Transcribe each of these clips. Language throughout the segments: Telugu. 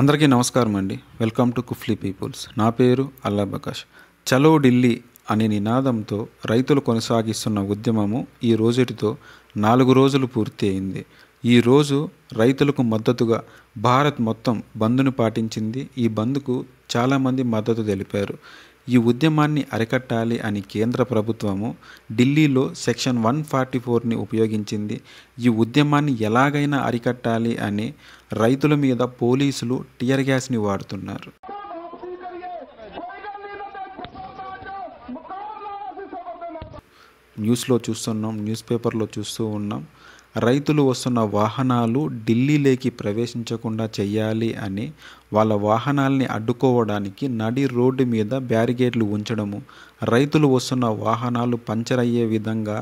అందరికీ నమస్కారం అండి వెల్కమ్ టు కుఫ్లీ పీపుల్స్ నా పేరు అల్లా బకాష్ చలో ఢిల్లీ అనే నినాదంతో రైతులు కొనసాగిస్తున్న ఉద్యమము ఈ రోజుటితో నాలుగు రోజులు పూర్తి అయింది ఈరోజు రైతులకు మద్దతుగా భారత్ మొత్తం బంద్ను పాటించింది ఈ బంద్కు చాలామంది మద్దతు తెలిపారు ఈ ఉద్యమాన్ని అరికట్టాలి అని కేంద్ర ప్రభుత్వము ఢిల్లీలో సెక్షన్ వన్ ఫార్టీ ఫోర్ని ఉపయోగించింది ఈ ఉద్యమాన్ని ఎలాగైనా అరికట్టాలి అని రైతుల మీద పోలీసులు టియర్ గ్యాస్ని వాడుతున్నారు న్యూస్లో చూస్తున్నాం న్యూస్ పేపర్లో చూస్తూ ఉన్నాం రైతులు వస్తున్న వాహనాలు ఢిల్లీలోకి ప్రవేశించకుండా చేయాలి అని వాళ్ళ వాహనాల్ని అడ్డుకోవడానికి నడి రోడ్డు మీద బ్యారిగేట్లు ఉంచడము రైతులు వస్తున్న వాహనాలు పంచర్ అయ్యే విధంగా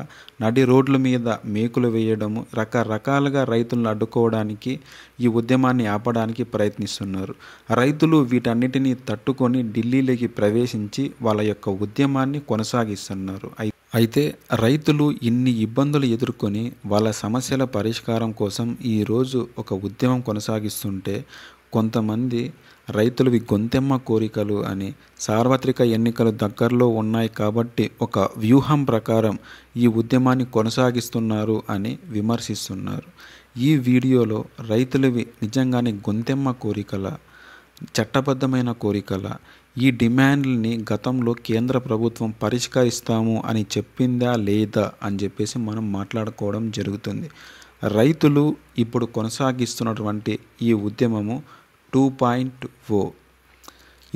నడి రోడ్ల మీద మేకులు వేయడము రకరకాలుగా రైతులను అడ్డుకోవడానికి ఈ ఉద్యమాన్ని ఆపడానికి ప్రయత్నిస్తున్నారు రైతులు వీటన్నిటినీ తట్టుకొని ఢిల్లీలోకి ప్రవేశించి వాళ్ళ యొక్క ఉద్యమాన్ని కొనసాగిస్తున్నారు అయితే రైతులు ఇన్ని ఇబ్బందులు ఎదుర్కొని వాళ్ళ సమస్యల పరిష్కారం కోసం ఈరోజు ఒక ఉద్యమం కొనసాగిస్తుంటే కొంతమంది రైతులవి గొంతెమ్మ కోరికలు అని సార్వత్రిక ఎన్నికలు దగ్గరలో ఉన్నాయి కాబట్టి ఒక వ్యూహం ప్రకారం ఈ ఉద్యమాన్ని కొనసాగిస్తున్నారు అని విమర్శిస్తున్నారు ఈ వీడియోలో రైతులవి నిజంగానే గొంతెమ్మ కోరికల చట్టబద్ధమైన కోరికల ఈ డిమాండ్ని గతంలో కేంద్ర ప్రభుత్వం పరిష్కరిస్తాము అని చెప్పిందా లేదా అని చెప్పేసి మనం మాట్లాడుకోవడం జరుగుతుంది రైతులు ఇప్పుడు కొనసాగిస్తున్నటువంటి ఈ ఉద్యమము టూ పాయింట్ ఓ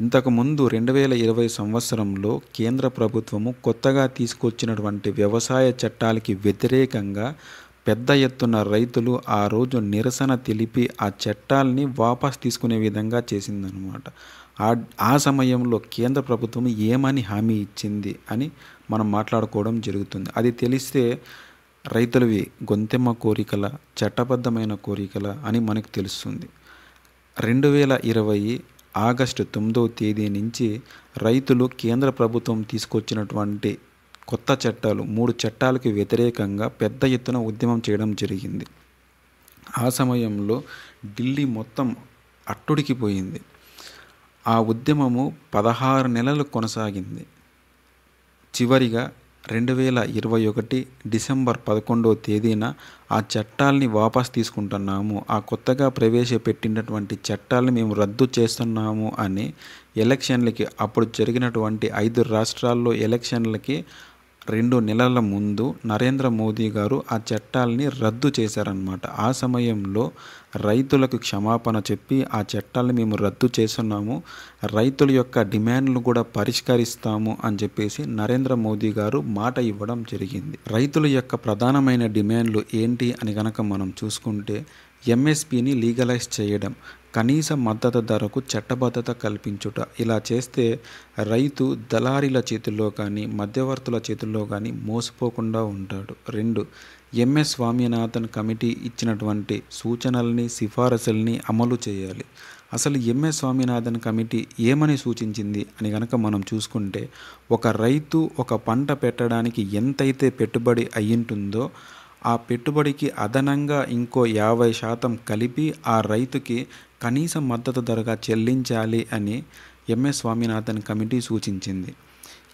ఇంతకుముందు రెండు వేల ఇరవై సంవత్సరంలో కేంద్ర ప్రభుత్వము కొత్తగా తీసుకొచ్చినటువంటి వ్యవసాయ చట్టాలకి వ్యతిరేకంగా పెద్ద ఎత్తున రైతులు ఆ రోజు నిరసన తెలిపి ఆ చట్టాల్ని వాపస్ తీసుకునే విధంగా చేసిందనమాట ఆ ఆ సమయంలో కేంద్ర ప్రభుత్వం ఏమని హామీ ఇచ్చింది అని మనం మాట్లాడుకోవడం జరుగుతుంది అది తెలిస్తే రైతులవి గొంతెమ్మ కోరికల చట్టబద్ధమైన కోరికల అని మనకు తెలుస్తుంది రెండు వేల ఇరవై ఆగస్టు తొమ్మిదవ తేదీ నుంచి రైతులు కేంద్ర ప్రభుత్వం తీసుకొచ్చినటువంటి కొత్త చట్టాలు మూడు చట్టాలకు వ్యతిరేకంగా పెద్ద ఎత్తున ఉద్యమం చేయడం జరిగింది ఆ సమయంలో ఢిల్లీ మొత్తం అట్టుడికిపోయింది ఆ ఉద్యమము పదహారు నెలలు కొనసాగింది చివరిగా రెండు వేల ఇరవై ఒకటి డిసెంబర్ పదకొండవ తేదీన ఆ చట్టాల్ని వాపస్ తీసుకుంటున్నాము ఆ కొత్తగా ప్రవేశపెట్టినటువంటి చట్టాలను మేము రద్దు చేస్తున్నాము అని ఎలక్షన్లకి అప్పుడు జరిగినటువంటి ఐదు రాష్ట్రాల్లో ఎలక్షన్లకి రెండు నెలల ముందు నరేంద్ర మోదీ గారు ఆ చట్టాలని రద్దు చేశారనమాట ఆ సమయంలో రైతులకు క్షమాపణ చెప్పి ఆ చట్టాలను మేము రద్దు చేస్తున్నాము రైతుల యొక్క డిమాండ్లు కూడా పరిష్కరిస్తాము అని చెప్పేసి నరేంద్ర మోదీ గారు మాట ఇవ్వడం జరిగింది రైతుల యొక్క ప్రధానమైన డిమాండ్లు ఏంటి అని కనుక మనం చూసుకుంటే ఎంఎస్పిని లీగలైజ్ చేయడం కనీస మద్దతు ధరకు చట్టబద్ధత కల్పించుట ఇలా చేస్తే రైతు దళారీల చేతుల్లో కానీ మధ్యవర్తుల చేతుల్లో కానీ మోసపోకుండా ఉంటాడు రెండు ఎంఎస్ స్వామినాథన్ కమిటీ ఇచ్చినటువంటి సూచనల్ని సిఫారసుల్ని అమలు చేయాలి అసలు ఎంఎస్ స్వామినాథన్ కమిటీ ఏమని సూచించింది అని కనుక మనం చూసుకుంటే ఒక రైతు ఒక పంట పెట్టడానికి ఎంతైతే పెట్టుబడి అయ్యింటుందో ఆ పెట్టుబడికి అదనంగా ఇంకో యాభై శాతం కలిపి ఆ రైతుకి కనీస మద్దతు ధరగా చెల్లించాలి అని ఎంఎస్ స్వామినాథన్ కమిటీ సూచించింది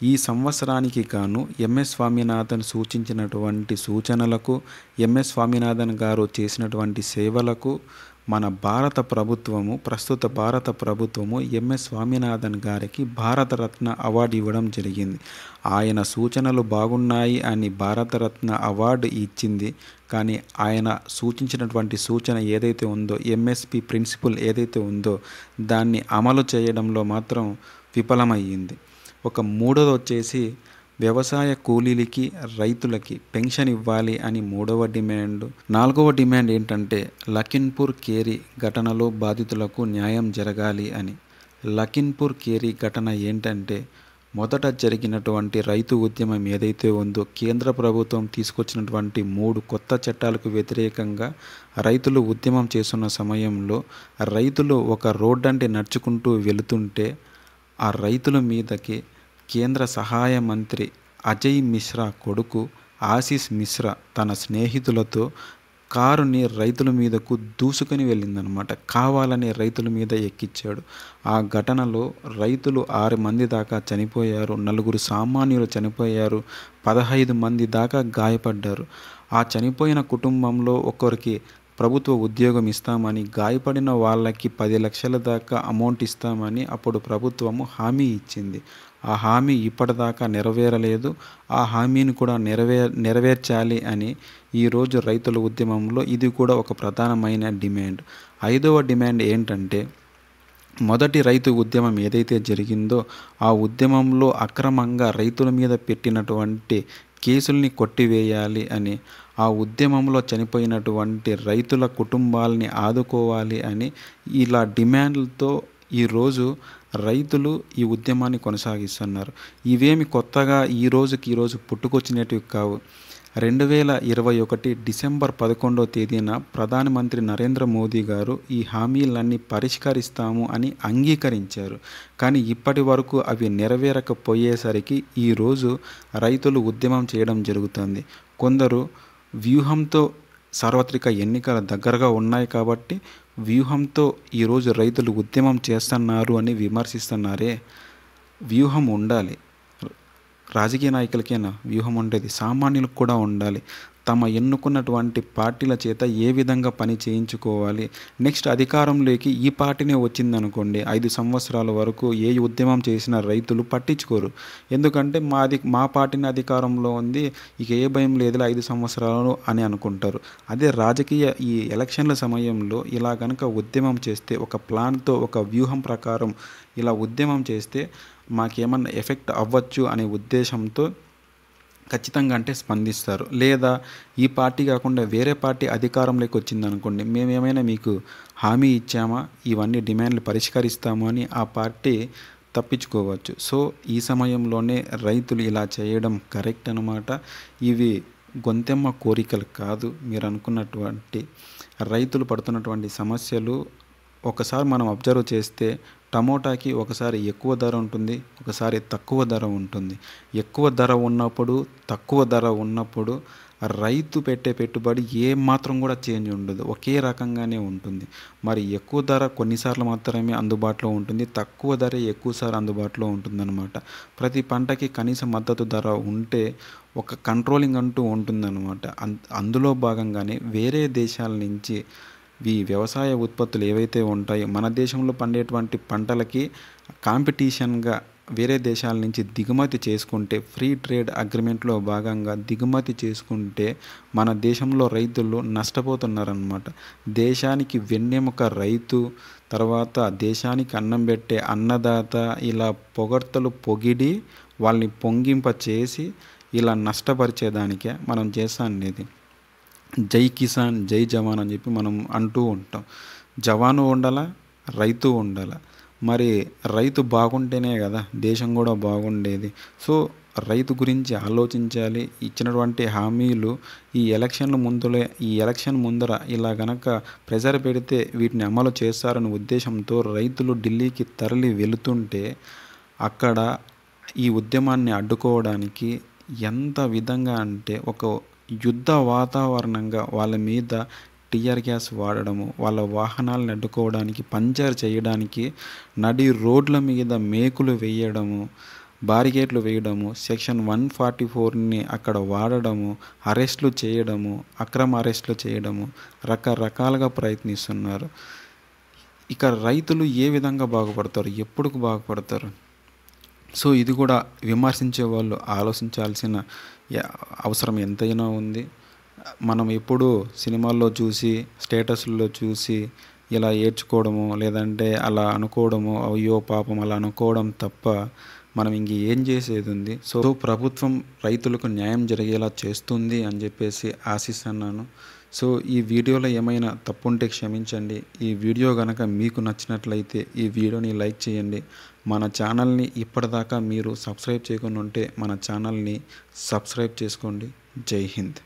ఈ సంవత్సరానికి గాను ఎంఎస్ స్వామినాథన్ సూచించినటువంటి సూచనలకు ఎంఎస్ స్వామినాథన్ గారు చేసినటువంటి సేవలకు మన భారత ప్రభుత్వము ప్రస్తుత భారత ప్రభుత్వము ఎంఎస్ స్వామినాథన్ గారికి భారతరత్న అవార్డు ఇవ్వడం జరిగింది ఆయన సూచనలు బాగున్నాయి అని భారతరత్న అవార్డు ఇచ్చింది కానీ ఆయన సూచించినటువంటి సూచన ఏదైతే ఉందో ఎంఎస్పి ప్రిన్సిపల్ ఏదైతే ఉందో దాన్ని అమలు చేయడంలో మాత్రం విఫలమయ్యింది ఒక మూడోది వచ్చేసి వ్యవసాయ కూలీలకి రైతులకి పెన్షన్ ఇవ్వాలి అని మూడవ డిమాండ్ నాలుగవ డిమాండ్ ఏంటంటే లఖింపూర్ కేరీ ఘటనలో బాధితులకు న్యాయం జరగాలి అని లఖింపూర్ కేరీ ఘటన ఏంటంటే మొదట జరిగినటువంటి రైతు ఉద్యమం ఏదైతే ఉందో కేంద్ర ప్రభుత్వం తీసుకొచ్చినటువంటి మూడు కొత్త చట్టాలకు వ్యతిరేకంగా రైతులు ఉద్యమం చేస్తున్న సమయంలో రైతులు ఒక రోడ్డంటే నడుచుకుంటూ వెళుతుంటే ఆ రైతుల మీదకి కేంద్ర సహాయ మంత్రి అజయ్ మిశ్రా కొడుకు ఆశీస్ మిశ్రా తన స్నేహితులతో కారుని రైతుల మీదకు దూసుకొని వెళ్ళిందనమాట కావాలని రైతుల మీద ఎక్కించాడు ఆ ఘటనలో రైతులు ఆరు మంది దాకా చనిపోయారు నలుగురు సామాన్యులు చనిపోయారు పదహైదు మంది దాకా గాయపడ్డారు ఆ చనిపోయిన కుటుంబంలో ఒకరికి ప్రభుత్వ ఉద్యోగం ఇస్తామని గాయపడిన వాళ్ళకి పది లక్షల దాకా అమౌంట్ ఇస్తామని అప్పుడు ప్రభుత్వము హామీ ఇచ్చింది ఆ హామీ ఇప్పటిదాకా నెరవేరలేదు ఆ హామీని కూడా నెరవే నెరవేర్చాలి అని ఈరోజు రైతుల ఉద్యమంలో ఇది కూడా ఒక ప్రధానమైన డిమాండ్ ఐదవ డిమాండ్ ఏంటంటే మొదటి రైతు ఉద్యమం ఏదైతే జరిగిందో ఆ ఉద్యమంలో అక్రమంగా రైతుల మీద పెట్టినటువంటి కేసుల్ని కొట్టివేయాలి అని ఆ ఉద్యమంలో చనిపోయినటువంటి రైతుల కుటుంబాలని ఆదుకోవాలి అని ఇలా డిమాండ్లతో ఈరోజు రైతులు ఈ ఉద్యమాన్ని కొనసాగిస్తున్నారు ఇవేమి కొత్తగా ఈ రోజుకి ఈరోజు పుట్టుకొచ్చినట్టు కావు రెండు వేల ఇరవై ఒకటి డిసెంబర్ పదకొండో తేదీన ప్రధానమంత్రి నరేంద్ర మోదీ గారు ఈ హామీలన్నీ పరిష్కరిస్తాము అని అంగీకరించారు కానీ ఇప్పటి వరకు అవి నెరవేరకపోయేసరికి ఈరోజు రైతులు ఉద్యమం చేయడం జరుగుతుంది కొందరు వ్యూహంతో సార్వత్రిక ఎన్నికల దగ్గరగా ఉన్నాయి కాబట్టి వ్యూహంతో ఈరోజు రైతులు ఉద్యమం చేస్తున్నారు అని విమర్శిస్తున్నారే వ్యూహం ఉండాలి రాజకీయ నాయకులకైనా వ్యూహం ఉండేది సామాన్యులకు కూడా ఉండాలి తమ ఎన్నుకున్నటువంటి పార్టీల చేత ఏ విధంగా పని చేయించుకోవాలి నెక్స్ట్ అధికారంలోకి ఈ పార్టీనే వచ్చిందనుకోండి ఐదు సంవత్సరాల వరకు ఏ ఉద్యమం చేసిన రైతులు పట్టించుకోరు ఎందుకంటే మాది మా పార్టీని అధికారంలో ఉంది ఇక ఏ భయం లేదు ఐదు సంవత్సరాలు అని అనుకుంటారు అదే రాజకీయ ఈ ఎలక్షన్ల సమయంలో ఇలా కనుక ఉద్యమం చేస్తే ఒక ప్లాన్తో ఒక వ్యూహం ప్రకారం ఇలా ఉద్యమం చేస్తే మాకేమన్నా ఎఫెక్ట్ అవ్వచ్చు అనే ఉద్దేశంతో ఖచ్చితంగా అంటే స్పందిస్తారు లేదా ఈ పార్టీ కాకుండా వేరే పార్టీ అధికారంలోకి వచ్చింది అనుకోండి మేమేమైనా మీకు హామీ ఇచ్చామా ఇవన్నీ డిమాండ్లు పరిష్కరిస్తాము అని ఆ పార్టీ తప్పించుకోవచ్చు సో ఈ సమయంలోనే రైతులు ఇలా చేయడం కరెక్ట్ అనమాట ఇవి గొంతెమ్మ కోరికలు కాదు మీరు అనుకున్నటువంటి రైతులు పడుతున్నటువంటి సమస్యలు ఒకసారి మనం అబ్జర్వ్ చేస్తే టమోటాకి ఒకసారి ఎక్కువ ధర ఉంటుంది ఒకసారి తక్కువ ధర ఉంటుంది ఎక్కువ ధర ఉన్నప్పుడు తక్కువ ధర ఉన్నప్పుడు రైతు పెట్టే పెట్టుబడి ఏ మాత్రం కూడా చేంజ్ ఉండదు ఒకే రకంగానే ఉంటుంది మరి ఎక్కువ ధర కొన్నిసార్లు మాత్రమే అందుబాటులో ఉంటుంది తక్కువ ధర ఎక్కువసార్లు అందుబాటులో ఉంటుందన్నమాట ప్రతి పంటకి కనీస మద్దతు ధర ఉంటే ఒక కంట్రోలింగ్ అంటూ ఉంటుందన్నమాట అందులో భాగంగానే వేరే దేశాల నుంచి ఈ వ్యవసాయ ఉత్పత్తులు ఏవైతే ఉంటాయో మన దేశంలో పండేటువంటి పంటలకి కాంపిటీషన్గా వేరే దేశాల నుంచి దిగుమతి చేసుకుంటే ఫ్రీ ట్రేడ్ అగ్రిమెంట్లో భాగంగా దిగుమతి చేసుకుంటే మన దేశంలో రైతులు నష్టపోతున్నారనమాట దేశానికి వెన్నెముక రైతు తర్వాత దేశానికి అన్నం పెట్టే అన్నదాత ఇలా పొగడ్తలు పొగిడి వాళ్ళని పొంగింప చేసి ఇలా నష్టపరిచేదానికే మనం చేస్తాం అనేది జై కిసాన్ జై జవాన్ అని చెప్పి మనం అంటూ ఉంటాం జవాను ఉండాల రైతు ఉండాల మరి రైతు బాగుంటేనే కదా దేశం కూడా బాగుండేది సో రైతు గురించి ఆలోచించాలి ఇచ్చినటువంటి హామీలు ఈ ఎలక్షన్ల ముందులే ఈ ఎలక్షన్ ముందర ఇలా కనుక ప్రెజర్ పెడితే వీటిని అమలు చేస్తారనే ఉద్దేశంతో రైతులు ఢిల్లీకి తరలి వెళుతుంటే అక్కడ ఈ ఉద్యమాన్ని అడ్డుకోవడానికి ఎంత విధంగా అంటే ఒక యుద్ధ వాతావరణంగా వాళ్ళ మీద టీఆర్ గ్యాస్ వాడడము వాళ్ళ వాహనాలను అడ్డుకోవడానికి పంచర్ చేయడానికి నడి రోడ్ల మీద మేకులు వేయడము బారిగేట్లు వేయడము సెక్షన్ వన్ ఫార్టీ ఫోర్ని అక్కడ వాడడము అరెస్టులు చేయడము అక్రమ అరెస్టులు చేయడము రకరకాలుగా ప్రయత్నిస్తున్నారు ఇక రైతులు ఏ విధంగా బాగుపడతారు ఎప్పుడు బాగుపడతారు సో ఇది కూడా విమర్శించే వాళ్ళు ఆలోచించాల్సిన అవసరం ఎంతైనా ఉంది మనం ఎప్పుడు సినిమాల్లో చూసి స్టేటస్లో చూసి ఇలా ఏడ్చుకోవడము లేదంటే అలా అనుకోవడము అయ్యో పాపం అలా అనుకోవడం తప్ప మనం ఇంక ఏం చేసేది ఉంది సో ప్రభుత్వం రైతులకు న్యాయం జరిగేలా చేస్తుంది అని చెప్పేసి ఆశిస్తున్నాను సో ఈ వీడియోలో ఏమైనా తప్పు ఉంటే క్షమించండి ఈ వీడియో కనుక మీకు నచ్చినట్లయితే ఈ వీడియోని లైక్ చేయండి మన ఛానల్ని ఇప్పటిదాకా మీరు సబ్స్క్రైబ్ చేయకుండా ఉంటే మన ఛానల్ని సబ్స్క్రైబ్ చేసుకోండి జై హింద్